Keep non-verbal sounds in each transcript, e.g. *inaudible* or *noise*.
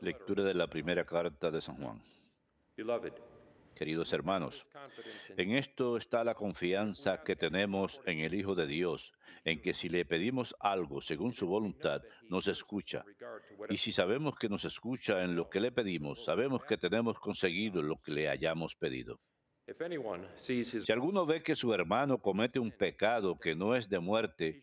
Lectura de la primera carta de San Juan. Queridos hermanos, en esto está la confianza que tenemos en el Hijo de Dios, en que si le pedimos algo según su voluntad, nos escucha. Y si sabemos que nos escucha en lo que le pedimos, sabemos que tenemos conseguido lo que le hayamos pedido. Si alguno ve que su hermano comete un pecado que no es de muerte,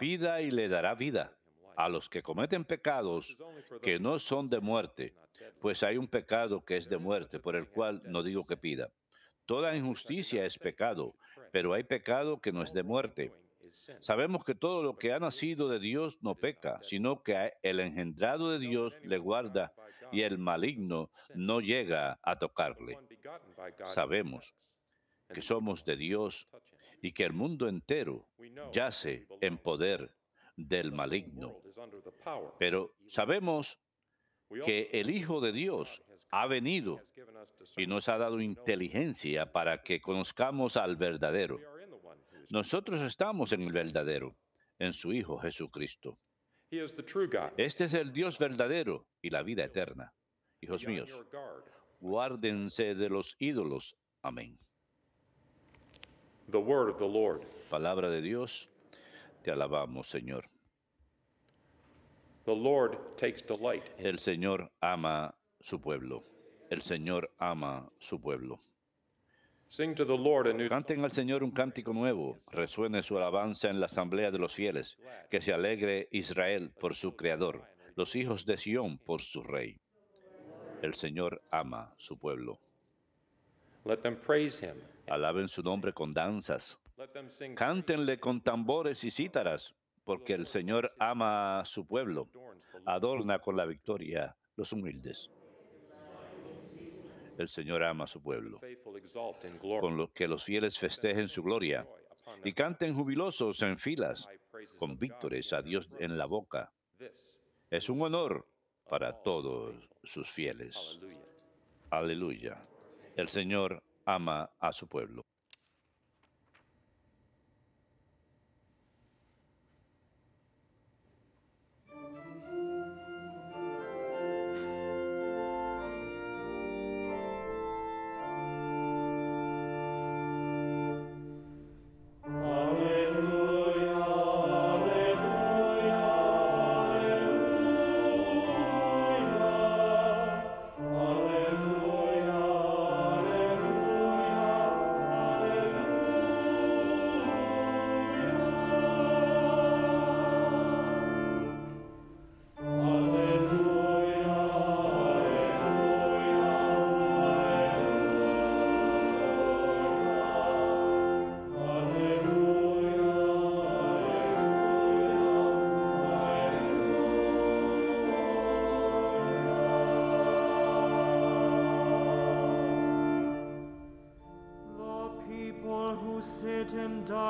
pida y le dará vida a los que cometen pecados que no son de muerte, pues hay un pecado que es de muerte, por el cual no digo que pida. Toda injusticia es pecado, pero hay pecado que no es de muerte. Sabemos que todo lo que ha nacido de Dios no peca, sino que el engendrado de Dios le guarda y el maligno no llega a tocarle. Sabemos que somos de Dios y que el mundo entero yace en poder del maligno. Pero sabemos que el Hijo de Dios ha venido y nos ha dado inteligencia para que conozcamos al verdadero. Nosotros estamos en el verdadero, en su Hijo Jesucristo. Este es el Dios verdadero y la vida eterna. Hijos míos, guárdense de los ídolos. Amén. Palabra de Dios te alabamos, Señor. El Señor ama su pueblo. El Señor ama su pueblo. Sing Canten al Señor un cántico nuevo, resuene su alabanza en la asamblea de los fieles, que se alegre Israel por su Creador, los hijos de Sión por su Rey. El Señor ama su pueblo. Let them praise him. Alaben su nombre con danzas. Cántenle con tambores y cítaras, porque el Señor ama a su pueblo, adorna con la victoria los humildes. El Señor ama a su pueblo, con lo que los fieles festejen su gloria y canten jubilosos en filas, con víctores a Dios en la boca. Es un honor para todos sus fieles. Aleluya. El Señor ama a su pueblo.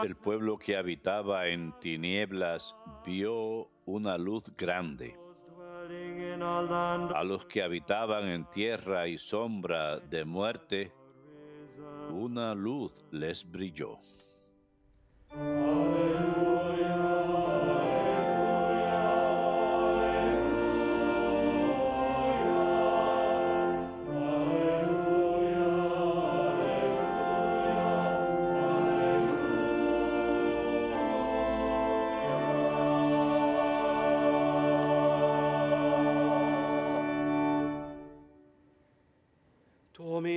El pueblo que habitaba en tinieblas vio una luz grande. A los que habitaban en tierra y sombra de muerte, una luz les brilló. En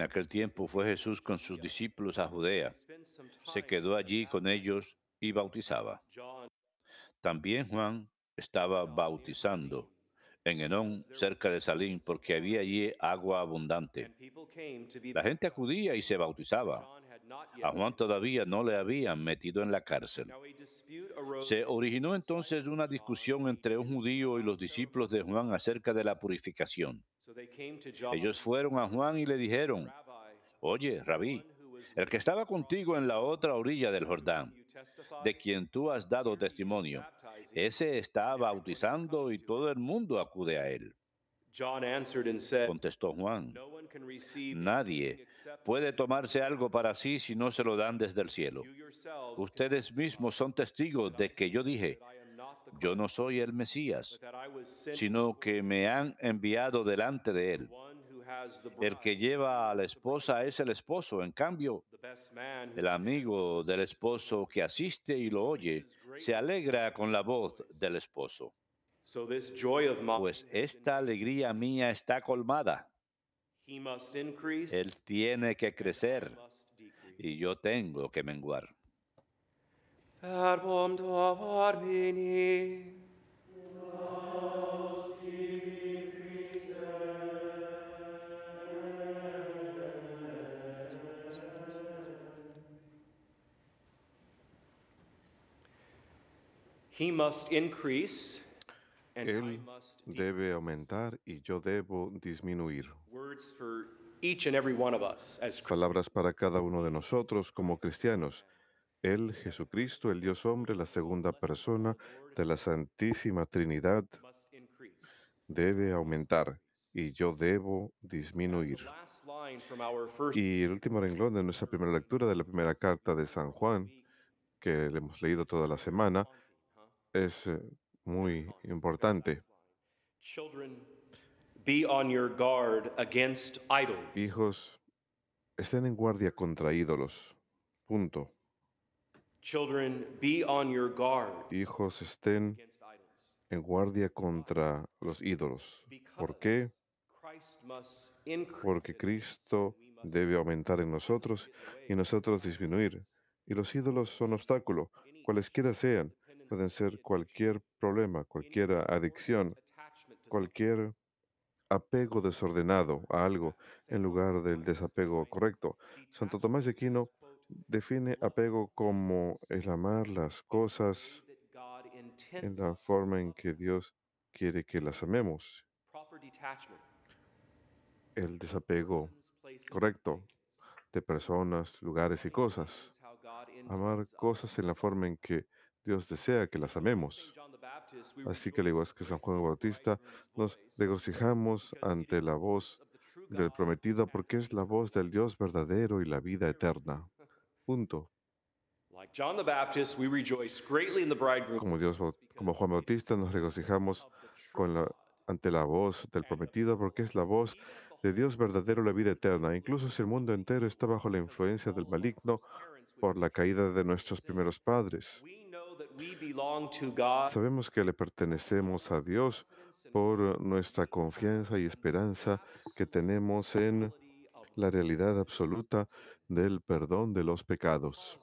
aquel tiempo fue Jesús con sus discípulos a Judea, se quedó allí con ellos y bautizaba. También Juan estaba bautizando en Enón, cerca de Salim, porque había allí agua abundante. La gente acudía y se bautizaba. A Juan todavía no le habían metido en la cárcel. Se originó entonces una discusión entre un judío y los discípulos de Juan acerca de la purificación. Ellos fueron a Juan y le dijeron, oye, rabí, el que estaba contigo en la otra orilla del Jordán, de quien tú has dado testimonio, ese está bautizando y todo el mundo acude a él. Contestó Juan, nadie puede tomarse algo para sí si no se lo dan desde el cielo. Ustedes mismos son testigos de que yo dije, yo no soy el Mesías, sino que me han enviado delante de él. El que lleva a la esposa es el esposo. En cambio, el amigo del esposo que asiste y lo oye se alegra con la voz del esposo. Pues esta alegría mía está colmada. Él tiene que crecer y yo tengo que menguar. Él debe aumentar y yo debo disminuir. Palabras para cada uno de nosotros como cristianos. Él, Jesucristo, el Dios hombre, la segunda persona de la Santísima Trinidad, debe aumentar y yo debo disminuir. Y el último renglón de nuestra primera lectura de la primera carta de San Juan, que le hemos leído toda la semana, es eh, muy importante. Hijos, estén en guardia contra ídolos. Punto. Hijos, estén en guardia contra los ídolos. ¿Por qué? Porque Cristo debe aumentar en nosotros y nosotros disminuir. Y los ídolos son obstáculo, cualesquiera sean. Pueden ser cualquier problema, cualquier adicción, cualquier apego desordenado a algo en lugar del desapego correcto. Santo Tomás de Aquino define apego como el amar las cosas en la forma en que Dios quiere que las amemos. El desapego correcto de personas, lugares y cosas. Amar cosas en la forma en que Dios desea que las amemos. Así que, al igual que San Juan Bautista, nos regocijamos ante la voz del prometido porque es la voz del Dios verdadero y la vida eterna. Punto. Como, Dios, como Juan Bautista nos regocijamos ante la voz del prometido porque es la voz de Dios verdadero y la vida eterna, incluso si el mundo entero está bajo la influencia del maligno por la caída de nuestros primeros padres. Sabemos que le pertenecemos a Dios por nuestra confianza y esperanza que tenemos en la realidad absoluta del perdón de los pecados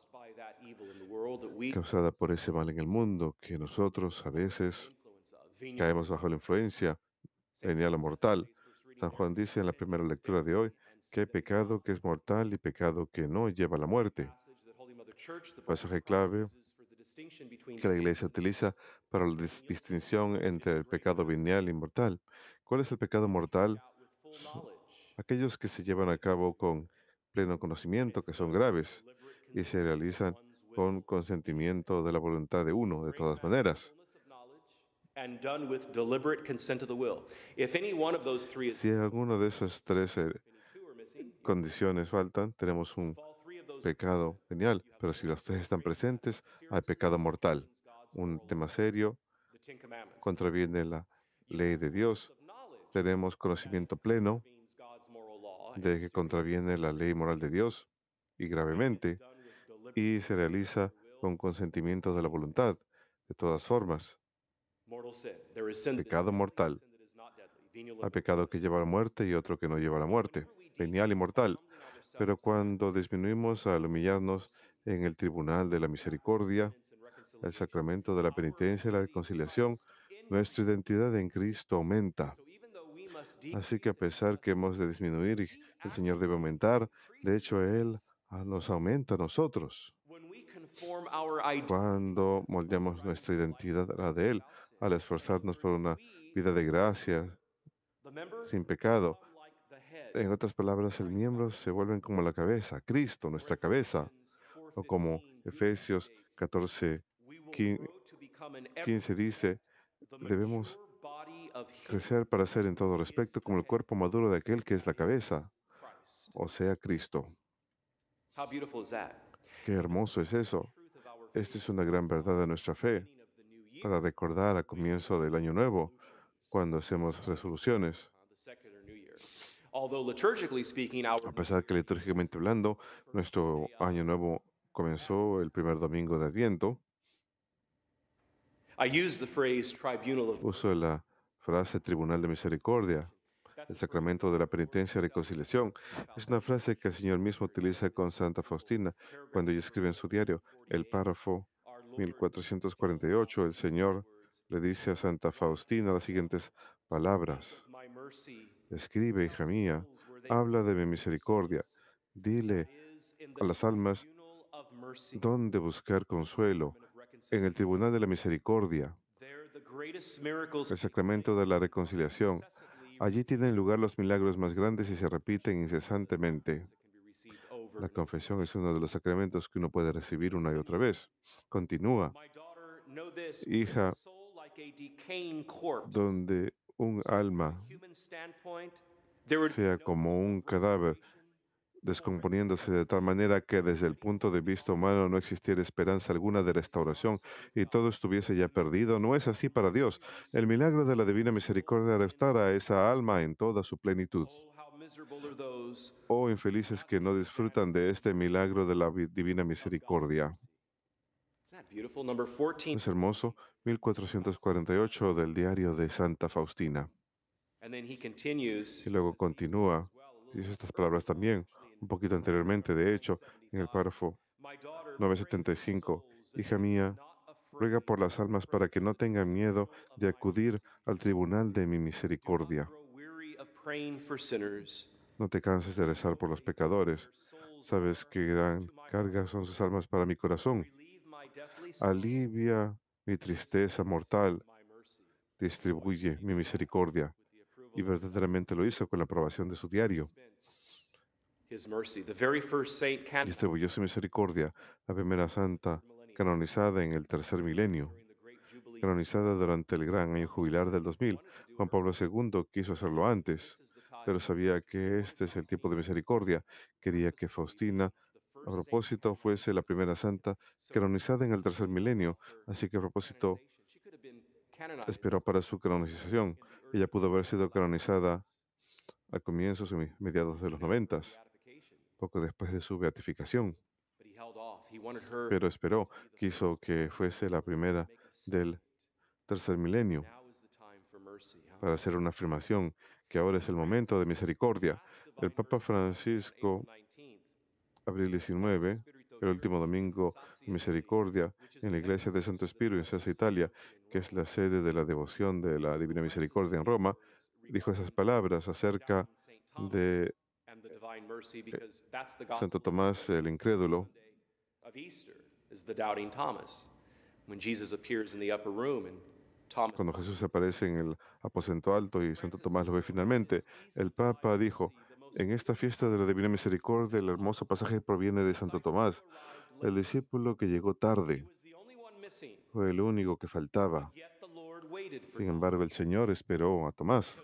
causada por ese mal en el mundo que nosotros a veces caemos bajo la influencia venial o mortal. San Juan dice en la primera lectura de hoy que pecado que es mortal y pecado que no lleva a la muerte. pasaje clave que la Iglesia utiliza para la distinción entre el pecado venial y mortal. ¿Cuál es el pecado mortal? Aquellos que se llevan a cabo con pleno conocimiento, que son graves, y se realizan con consentimiento de la voluntad de uno, de todas maneras. Si alguna de esas tres eh, condiciones faltan, tenemos un pecado genial, pero si los tres están presentes, hay pecado mortal. Un tema serio, contraviene la ley de Dios. Tenemos conocimiento pleno de que contraviene la ley moral de Dios y gravemente, y se realiza con consentimiento de la voluntad, de todas formas. Pecado mortal. Hay pecado que lleva a la muerte y otro que no lleva a la muerte, venial y mortal. Pero cuando disminuimos al humillarnos en el tribunal de la misericordia, el sacramento de la penitencia y la reconciliación, nuestra identidad en Cristo aumenta. Así que a pesar que hemos de disminuir, el Señor debe aumentar. De hecho, Él ah, nos aumenta a nosotros. Cuando moldeamos nuestra identidad a la de Él, al esforzarnos por una vida de gracia, sin pecado, en otras palabras, el miembro se vuelven como la cabeza, Cristo, nuestra cabeza, o como Efesios 14, 15 dice, debemos crecer para ser en todo respecto como el cuerpo maduro de aquel que es la cabeza, o sea, Cristo. Qué hermoso es eso. Esta es una gran verdad de nuestra fe para recordar a comienzo del año nuevo, cuando hacemos resoluciones. A pesar que litúrgicamente hablando, nuestro año nuevo comenzó el primer domingo de Adviento. Uso la frase tribunal de misericordia, el sacramento de la penitencia y reconciliación. Es una frase que el Señor mismo utiliza con Santa Faustina cuando ella escribe en su diario, el párrafo 1448. El Señor le dice a Santa Faustina las siguientes palabras. Escribe, hija mía, habla de mi misericordia. Dile a las almas dónde buscar consuelo en el tribunal de la misericordia, el sacramento de la reconciliación. Allí tienen lugar los milagros más grandes y se repiten incesantemente. La confesión es uno de los sacramentos que uno puede recibir una y otra vez. Continúa. Hija, donde un alma sea como un cadáver, descomponiéndose de tal manera que desde el punto de vista humano no existiera esperanza alguna de restauración y todo estuviese ya perdido. No es así para Dios. El milagro de la divina misericordia restaura a esa alma en toda su plenitud. Oh, infelices que no disfrutan de este milagro de la divina misericordia. Es hermoso, 1448 del diario de Santa Faustina. Y luego continúa, dice estas palabras también, un poquito anteriormente, de hecho, en el párrafo 975. Hija mía, ruega por las almas para que no tengan miedo de acudir al tribunal de mi misericordia. No te canses de rezar por los pecadores. Sabes qué gran carga son sus almas para mi corazón alivia mi tristeza mortal, distribuye mi misericordia. Y verdaderamente lo hizo con la aprobación de su diario. Distribuyó su misericordia, la primera santa canonizada en el tercer milenio, canonizada durante el gran año jubilar del 2000. Juan Pablo II quiso hacerlo antes, pero sabía que este es el tipo de misericordia. Quería que Faustina a eh, propósito, fuese la primera santa canonizada en el tercer milenio, así que a propósito esperó para su canonización. Ella pudo haber sido canonizada a comienzos y mediados de los noventas, poco después de su beatificación. Pero esperó, quiso que fuese la primera del tercer milenio para hacer una afirmación que ahora es el momento de misericordia. El Papa Francisco abril 19, el último domingo Misericordia, en la iglesia de Santo Espíritu en Sesa, Italia, que es la sede de la devoción de la Divina Misericordia en Roma, dijo esas palabras acerca de eh, Santo Tomás el incrédulo. Cuando Jesús aparece en el aposento alto y Santo Tomás lo ve finalmente, el Papa dijo, en esta fiesta de la Divina Misericordia, el hermoso pasaje proviene de Santo Tomás, el discípulo que llegó tarde. Fue el único que faltaba. Sin embargo, el Señor esperó a Tomás,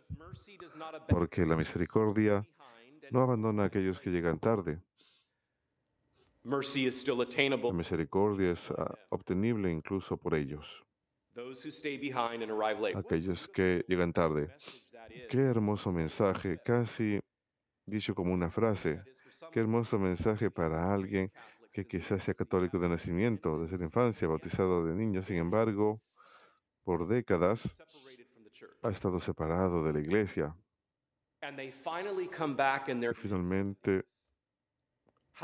porque la misericordia no abandona a aquellos que llegan tarde. La misericordia es ah, obtenible incluso por ellos. Aquellos que llegan tarde. Qué hermoso mensaje, casi dicho como una frase. Qué hermoso mensaje para alguien que quizás sea católico de nacimiento, desde la infancia, bautizado de niño, sin embargo, por décadas ha estado separado de la iglesia. Y finalmente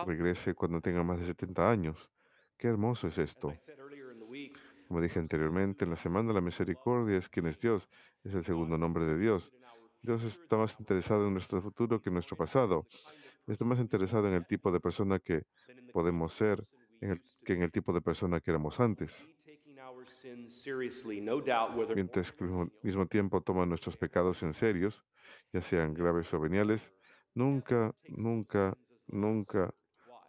regrese cuando tenga más de 70 años. Qué hermoso es esto. Como dije anteriormente, en la Semana de la Misericordia es quien es Dios, es el segundo nombre de Dios. Dios está más interesado en nuestro futuro que en nuestro pasado. Está más interesado en el tipo de persona que podemos ser que en el tipo de persona que éramos antes. Mientras que al mismo tiempo toma nuestros pecados en serios, ya sean graves o veniales, nunca, nunca, nunca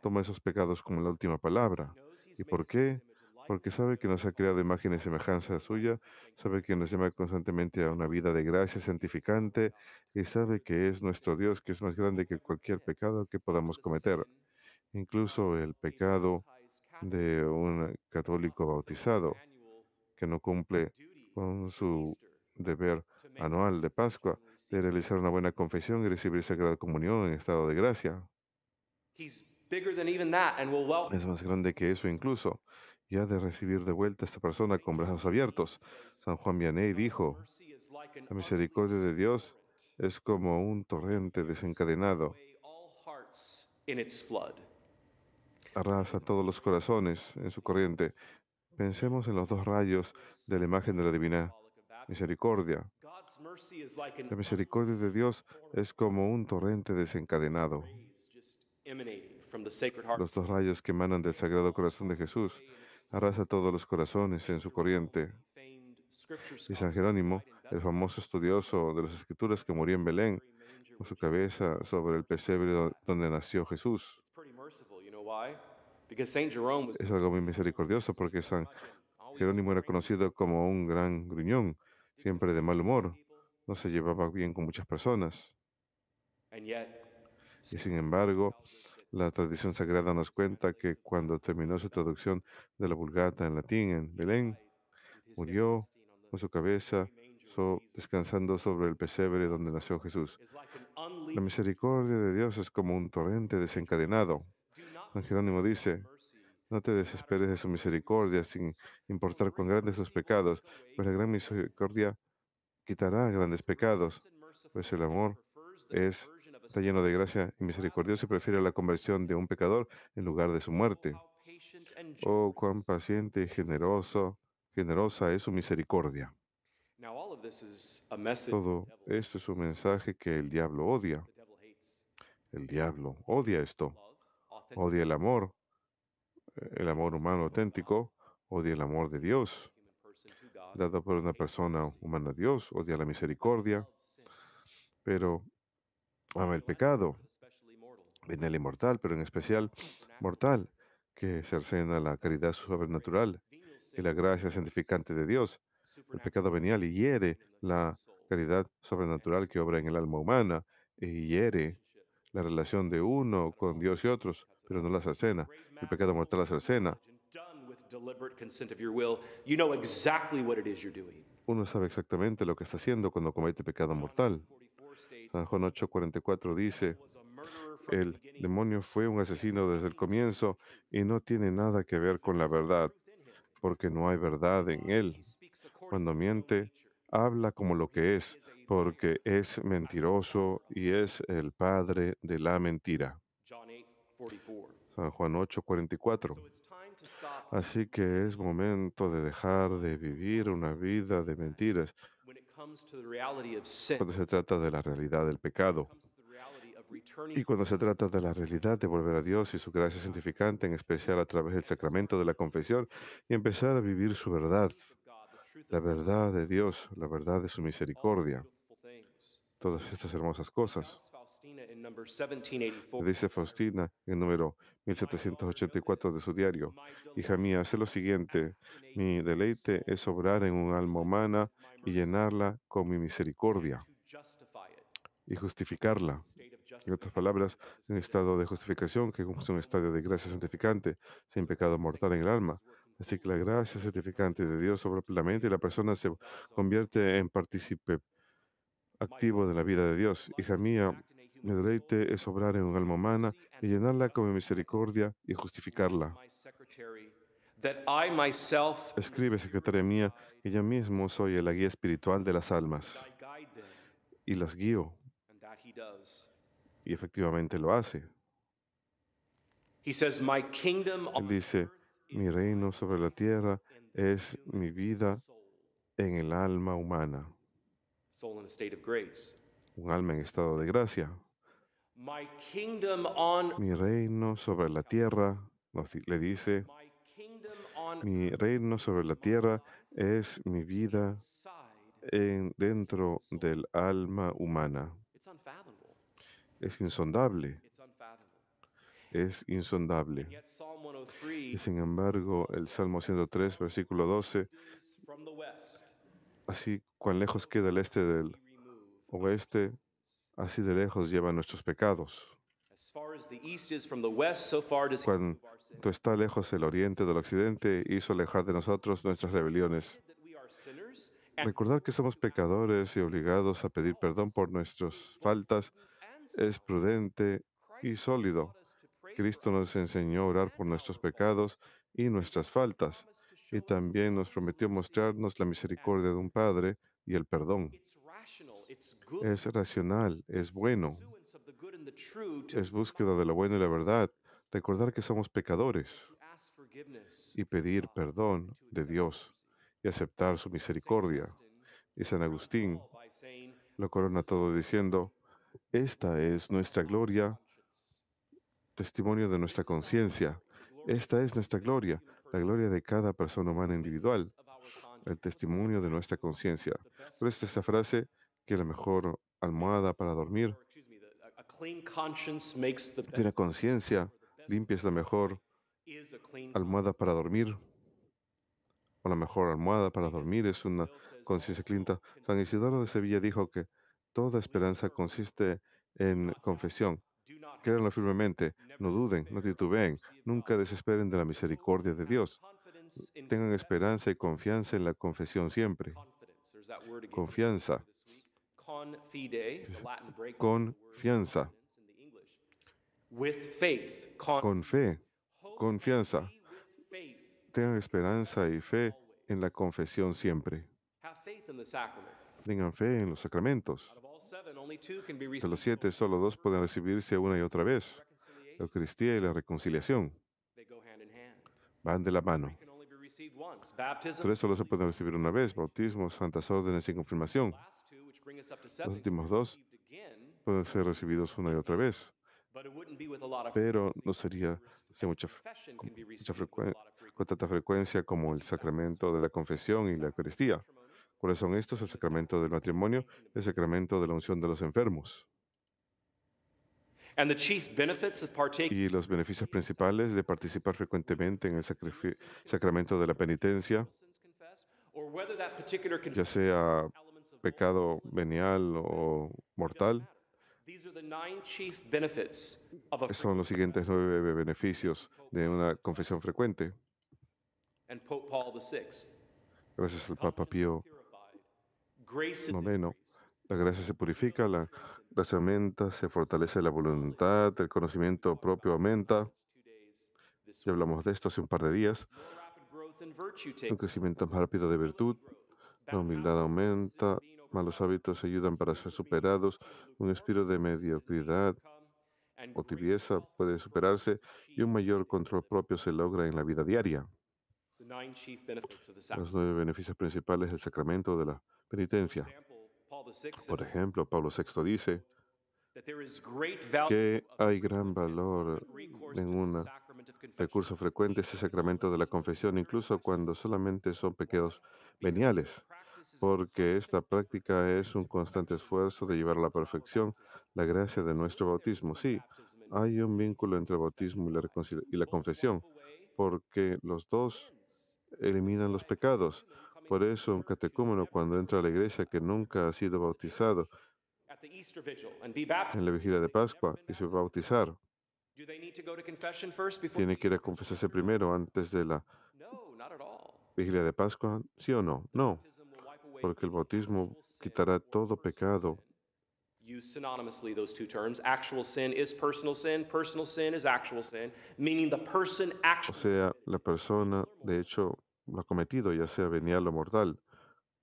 toma esos pecados como la última palabra. ¿Y por qué? porque sabe que nos ha creado imágenes y semejanza suya, sabe que nos llama constantemente a una vida de gracia santificante y sabe que es nuestro Dios, que es más grande que cualquier pecado que podamos cometer, incluso el pecado de un católico bautizado que no cumple con su deber anual de Pascua de realizar una buena confesión y recibir Sagrada Comunión en estado de gracia. Es más grande que eso incluso ya ha de recibir de vuelta esta persona con brazos abiertos. San Juan Vianney dijo, la misericordia de Dios es como un torrente desencadenado. Arrasa todos los corazones en su corriente. Pensemos en los dos rayos de la imagen de la divina misericordia. La misericordia de Dios es como un torrente desencadenado. Los dos rayos que emanan del Sagrado Corazón de Jesús arrasa todos los corazones en su corriente. Y San Jerónimo, el famoso estudioso de las escrituras que murió en Belén, con su cabeza sobre el pesebre donde nació Jesús. Es algo muy misericordioso porque San Jerónimo era conocido como un gran gruñón, siempre de mal humor, no se llevaba bien con muchas personas. Y sin embargo, la tradición sagrada nos cuenta que cuando terminó su traducción de la Vulgata en latín en Belén, murió con su cabeza descansando sobre el pesebre donde nació Jesús. La misericordia de Dios es como un torrente desencadenado. San Jerónimo dice, no te desesperes de su misericordia, sin importar cuán grandes sus pecados, pues la gran misericordia quitará grandes pecados, pues el amor es está lleno de gracia y misericordia, se prefiere la conversión de un pecador en lugar de su muerte. Oh, cuán paciente y generoso, generosa es su misericordia. Todo esto es un mensaje que el diablo odia. El diablo odia esto. Odia el amor, el amor humano auténtico, odia el amor de Dios, dado por una persona humana a Dios, odia la misericordia, pero ama el pecado, venial el inmortal, pero en especial mortal, que cercena la caridad sobrenatural y la gracia santificante de Dios. El pecado venial hiere la caridad sobrenatural que obra en el alma humana y hiere la relación de uno con Dios y otros, pero no la cercena. El pecado mortal la cercena. Uno sabe exactamente lo que está haciendo cuando comete pecado mortal. San Juan 8:44 dice, el demonio fue un asesino desde el comienzo y no tiene nada que ver con la verdad, porque no hay verdad en él. Cuando miente, habla como lo que es, porque es mentiroso y es el padre de la mentira. San Juan 8:44. Así que es momento de dejar de vivir una vida de mentiras cuando se trata de la realidad del pecado y cuando se trata de la realidad de volver a Dios y su gracia santificante, en especial a través del sacramento de la confesión, y empezar a vivir su verdad, la verdad de Dios, la verdad de su misericordia, todas estas hermosas cosas. Dice Faustina en número 1784 de su diario. Hija mía, hace lo siguiente. Mi deleite es obrar en un alma humana y llenarla con mi misericordia y justificarla. En otras palabras, en estado de justificación, que es un estado de gracia santificante, sin pecado mortal en el alma. Así que la gracia santificante de Dios sobre la mente y la persona se convierte en partícipe activo de la vida de Dios. Hija mía, mi deleite es obrar en un alma humana y llenarla con mi misericordia y justificarla. Escribe, secretaria mía, que yo mismo soy la guía espiritual de las almas y las guío. Y efectivamente lo hace. dice, mi reino sobre la tierra es mi vida en el alma humana. Un alma en estado de gracia. Mi reino sobre la tierra, le dice, mi reino sobre la tierra es mi vida en, dentro del alma humana. Es insondable. Es insondable. Oh y sin embargo, el Salmo 103, versículo 12, así cuán lejos queda el este del oeste, Así de lejos lleva nuestros pecados. Cuando está lejos el oriente del occidente, hizo alejar de nosotros nuestras rebeliones. Recordar que somos pecadores y obligados a pedir perdón por nuestras faltas es prudente y sólido. Cristo nos enseñó a orar por nuestros pecados y nuestras faltas, y también nos prometió mostrarnos la misericordia de un Padre y el perdón es racional, es bueno, es búsqueda de la buena y la verdad, recordar que somos pecadores y pedir perdón de Dios y aceptar su misericordia. Y San Agustín lo corona todo diciendo, esta es nuestra gloria, testimonio de nuestra conciencia. Esta es nuestra gloria, la gloria de cada persona humana individual, el testimonio de nuestra conciencia. Por esta frase que la mejor almohada para dormir, que la conciencia limpia es la mejor almohada para dormir, o la mejor almohada para dormir es una conciencia clinta. San Isidoro de Sevilla dijo que toda esperanza consiste en confesión. Créanlo firmemente, no duden, no titubeen, nunca desesperen de la misericordia de Dios. Tengan esperanza y confianza en la confesión siempre. Confianza. Con *laughs* confianza. Con fe, confianza. Tengan esperanza y fe en la confesión siempre. Tengan fe en los sacramentos. De los siete, solo dos pueden recibirse una y otra vez. La Eucaristía y la reconciliación van de la mano. Tres solo se pueden recibir una vez, bautismo, santas órdenes y confirmación. Los últimos dos pueden ser recibidos una y otra vez, pero no sería mucha, con, tanta frecuencia como el sacramento de la confesión y la Eucaristía. ¿Cuáles son estos? El sacramento del matrimonio, el sacramento de la unción de los enfermos. Y los beneficios principales de participar frecuentemente en el sacramento de la penitencia, ya sea pecado venial o mortal. Son los siguientes nueve beneficios de una confesión frecuente. Gracias al Papa Pío La gracia se purifica, la gracia aumenta, se fortalece la voluntad, el conocimiento propio aumenta. Ya hablamos de esto hace un par de días. Un crecimiento más rápido de virtud, la humildad aumenta, Malos hábitos ayudan para ser superados. Un espíritu de mediocridad o tibieza puede superarse y un mayor control propio se logra en la vida diaria. Los nueve beneficios principales del sacramento de la penitencia. Por ejemplo, Pablo VI dice que hay gran valor en un recurso frecuente ese sacramento de la confesión, incluso cuando solamente son pequeños veniales porque esta práctica es un constante esfuerzo de llevar a la perfección la gracia de nuestro bautismo. Sí, hay un vínculo entre el bautismo y la, confesión, porque los dos eliminan los pecados. Por eso un catecúmeno cuando entra a la iglesia que nunca ha sido bautizado en la vigilia de Pascua y se va a bautizar, tiene que ir a confesarse primero antes de la vigilia de Pascua, ¿sí o no? No porque el bautismo quitará todo pecado. O sea, la persona, de hecho, lo ha cometido, ya sea venial o mortal,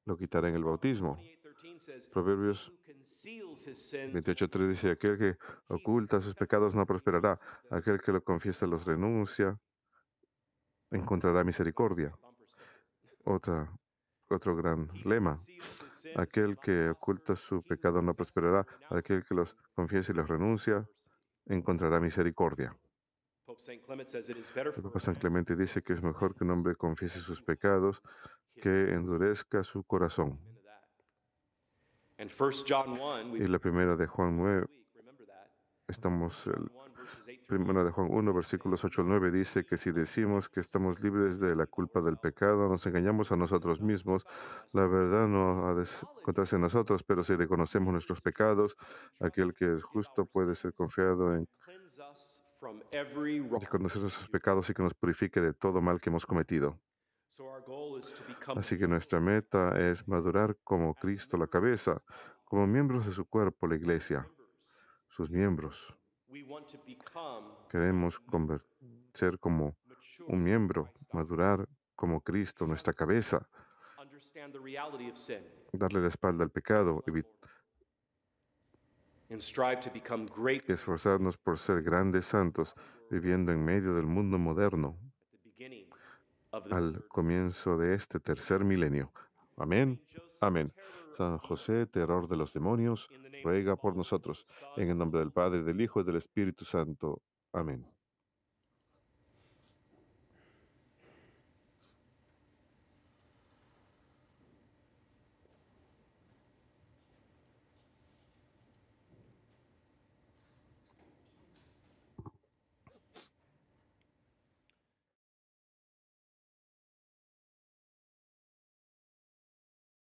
lo quitará en el bautismo. Proverbios 28.3 dice, aquel que oculta sus pecados no prosperará, aquel que lo confiesa los renuncia, encontrará misericordia. Otra otro gran lema. Aquel que oculta su pecado no prosperará, aquel que los confiesa y los renuncia encontrará misericordia. El Papa San Clemente dice que es mejor que un hombre confiese sus pecados que endurezca su corazón. Y la primera de Juan 9, estamos Primera de Juan 1, versículos 8 al 9 dice que si decimos que estamos libres de la culpa del pecado, nos engañamos a nosotros mismos. La verdad no ha de encontrarse en nosotros, pero si reconocemos nuestros pecados, aquel que es justo puede ser confiado en reconocer nuestros pecados y que nos purifique de todo mal que hemos cometido. Así que nuestra meta es madurar como Cristo la cabeza, como miembros de su cuerpo, la iglesia, sus miembros. Queremos ser como un miembro, madurar como Cristo, nuestra cabeza, darle la espalda al pecado y esforzarnos por ser grandes santos viviendo en medio del mundo moderno al comienzo de este tercer milenio. Amén. Amén. San José, terror de los demonios, ruega por nosotros. En el nombre del Padre, del Hijo y del Espíritu Santo. Amén.